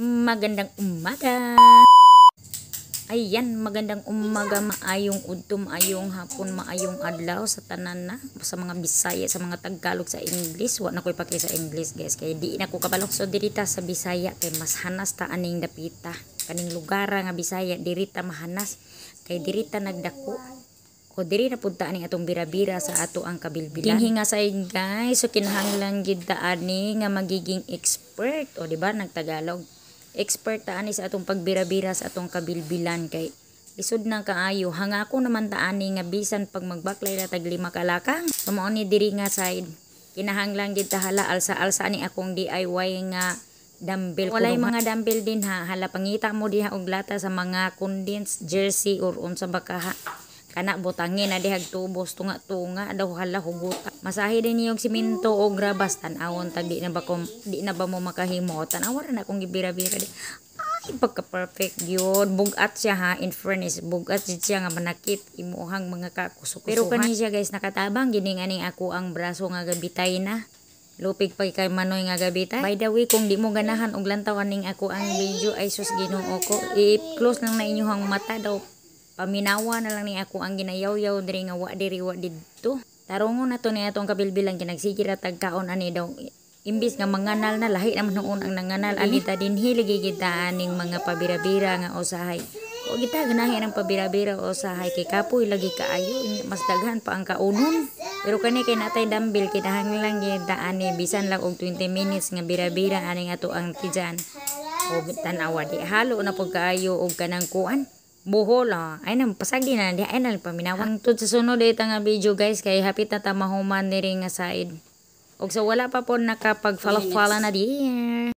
Magandang umaga! Ayan, magandang umaga, maayong udto, maayong hapon, maayong adlaw sa tanan na, sa mga Bisaya, sa mga Tagalog, sa English. Wa na ko'y paki sa English, guys. Kaya di na ko kabalok. So, dirita sa Bisaya, kay mas hanas ta aning dapita. Kaning lugar nga Bisaya, dirita mahanas. Kay dirita nagdako. O diri na punta aning atong birabira sa ato ang kabilbilan. Tinghinga sa guys. So, kinahanglan gid ta ani nga magiging expert. O, di ba? Nagtagalog expert taani sa atong pagbirabira sa atong kabilbilan kay Isod na kaayo, hangako naman taani nga bisan pag magbaklay na tag lima kalakang. Tumaon ni diri nga side. Kinahanglan gid ta hala alsa alsa ni akong DIY nga dumbbell. Walay mga dumbbell din ha. Hala pangita mo diha og lata sa mga condensed jersey or unsa baka ha kana butangin na dihag tubos tunga tunga daw hala huguta masahi din yung simento o grabas tanawon tag di na ba kom di na ba mo makahimo tanawar na kung gibira-bira di ay pagka perfect yun bugat siya ha in fairness bugat siya nga manakit imuhang mga kakusukusuhan pero kani siya guys nakatabang gininganing ako ang braso nga gabitay na lupig pa kay Manoy nga gabi By the way, kung di mo ganahan og lantawan ning ako ang video ay sus Ginoo ko. I-close lang na inyo inyohang mata daw paminawa na lang ni ako ang ginayaw-yaw diri nga wa diri wa didto tarungon na to ni atong kabilbilang kinagsigir at tagkaon ani daw imbis nga manganal na lahi naman noon ang nanganal anita din hiligi kita aning mga pabirabira nga usahay o kita ganahin ang pabira o sahay kay kapoy lagi kaayo mas daghan pa ang kaunon pero kani kay natay dambil kita lang gita ani bisan lang og 20 minutes nga birabira aning ato ang tijan o tanawa di halo na pagkaayo og kanang kuan buhola ay nang pasagdi na di ay nang paminawang to sa sunod ito eh, nga video guys kay hapit na mahuman ni nga side og sa wala pa po nakapag follow na di